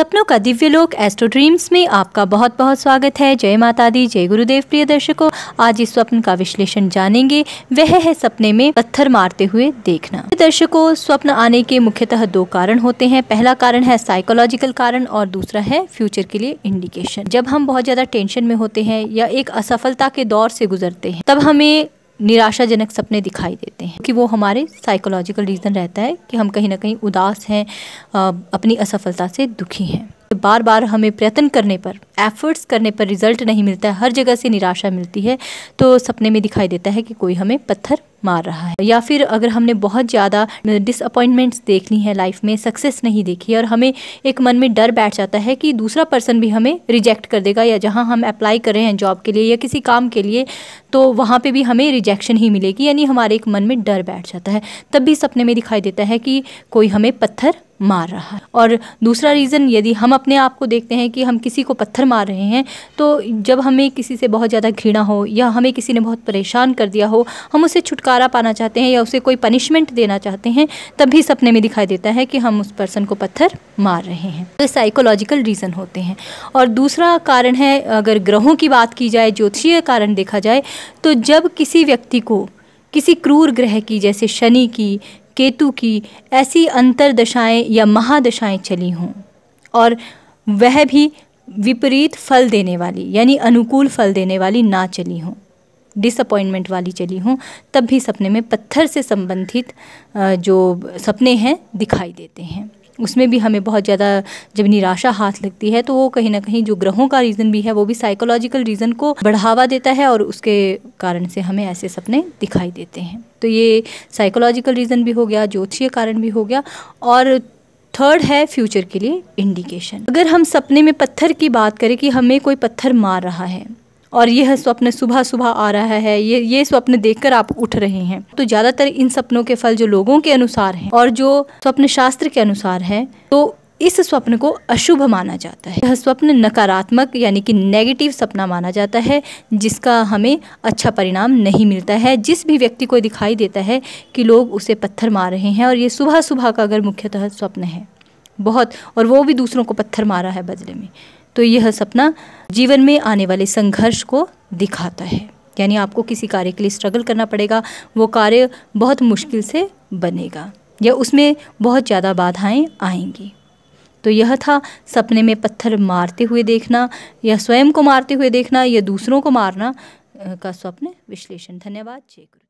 सपनों का दिव्य लोक एस्ट्रो ड्रीम्स में आपका बहुत बहुत स्वागत है जय माता दी जय गुरुदेव प्रिय दर्शकों आज इस स्वप्न का विश्लेषण जानेंगे वह है सपने में पत्थर मारते हुए देखना दर्शकों स्वप्न आने के मुख्यतः दो कारण होते हैं पहला कारण है साइकोलॉजिकल कारण और दूसरा है फ्यूचर के लिए इंडिकेशन जब हम बहुत ज्यादा टेंशन में होते हैं या एक असफलता के दौर से गुजरते हैं तब हमें निराशाजनक सपने दिखाई देते हैं कि वो हमारे साइकोलॉजिकल रीज़न रहता है कि हम कहीं ना कहीं उदास हैं अपनी असफलता से दुखी हैं बार बार हमें प्रयत्न करने पर एफर्ट्स करने पर रिजल्ट नहीं मिलता है हर जगह से निराशा मिलती है तो सपने में दिखाई देता है कि कोई हमें पत्थर मार रहा है या फिर अगर हमने बहुत ज़्यादा डिसअपॉइंटमेंट्स देख ली हैं लाइफ में सक्सेस नहीं देखी और हमें एक मन में डर बैठ जाता है कि दूसरा पर्सन भी हमें रिजेक्ट कर देगा या जहाँ हम अप्लाई कर रहे हैं जॉब के लिए या किसी काम के लिए तो वहाँ पर भी हमें रिजेक्शन ही मिलेगी यानी हमारे एक मन में डर बैठ जाता है तब भी सपने में दिखाई देता है कि कोई हमें पत्थर मार रहा है और दूसरा रीज़न यदि हम अपने आप को देखते हैं कि हम किसी को पत्थर मार रहे हैं तो जब हमें किसी से बहुत ज़्यादा घृणा हो या हमें किसी ने बहुत परेशान कर दिया हो हम उसे छुटकारा पाना चाहते हैं या उसे कोई पनिशमेंट देना चाहते हैं तब भी सपने में दिखाई देता है कि हम उस पर्सन को पत्थर मार रहे हैं तो साइकोलॉजिकल रीज़न होते हैं और दूसरा कारण है अगर ग्रहों की बात की जाए ज्योतिषीय कारण देखा जाए तो जब किसी व्यक्ति को किसी क्रूर ग्रह की जैसे शनि की केतु की ऐसी अंतरदशाएँ या महादशाएं चली हों और वह भी विपरीत फल देने वाली यानी अनुकूल फल देने वाली ना चली हों डिसअपॉइंटमेंट वाली चली हूँ तब भी सपने में पत्थर से संबंधित जो सपने हैं दिखाई देते हैं उसमें भी हमें बहुत ज़्यादा जब निराशा हाथ लगती है तो वो कहीं ना कहीं जो ग्रहों का रीज़न भी है वो भी साइकोलॉजिकल रीज़न को बढ़ावा देता है और उसके कारण से हमें ऐसे सपने दिखाई देते हैं तो ये साइकोलॉजिकल रीज़न भी हो गया ज्योतिषीय कारण भी हो गया और थर्ड है फ्यूचर के लिए इंडिकेशन अगर हम सपने में पत्थर की बात करें कि हमें कोई पत्थर मार रहा है और यह स्वप्न सुबह सुबह आ रहा है ये ये स्वप्न देखकर आप उठ रहे हैं तो ज़्यादातर इन सपनों के फल जो लोगों के अनुसार हैं और जो स्वप्न शास्त्र के अनुसार हैं तो इस स्वप्न को अशुभ माना जाता है यह स्वप्न नकारात्मक यानी कि नेगेटिव सपना माना जाता है जिसका हमें अच्छा परिणाम नहीं मिलता है जिस भी व्यक्ति को दिखाई देता है कि लोग उसे पत्थर मार रहे हैं और ये सुबह सुबह का अगर मुख्यतः स्वप्न है बहुत और वो भी दूसरों को पत्थर मारा है बदले में तो यह सपना जीवन में आने वाले संघर्ष को दिखाता है यानी आपको किसी कार्य के लिए स्ट्रगल करना पड़ेगा वो कार्य बहुत मुश्किल से बनेगा या उसमें बहुत ज़्यादा बाधाएं आएंगी तो यह था सपने में पत्थर मारते हुए देखना या स्वयं को मारते हुए देखना या दूसरों को मारना का स्वप्न विश्लेषण धन्यवाद जय गुरु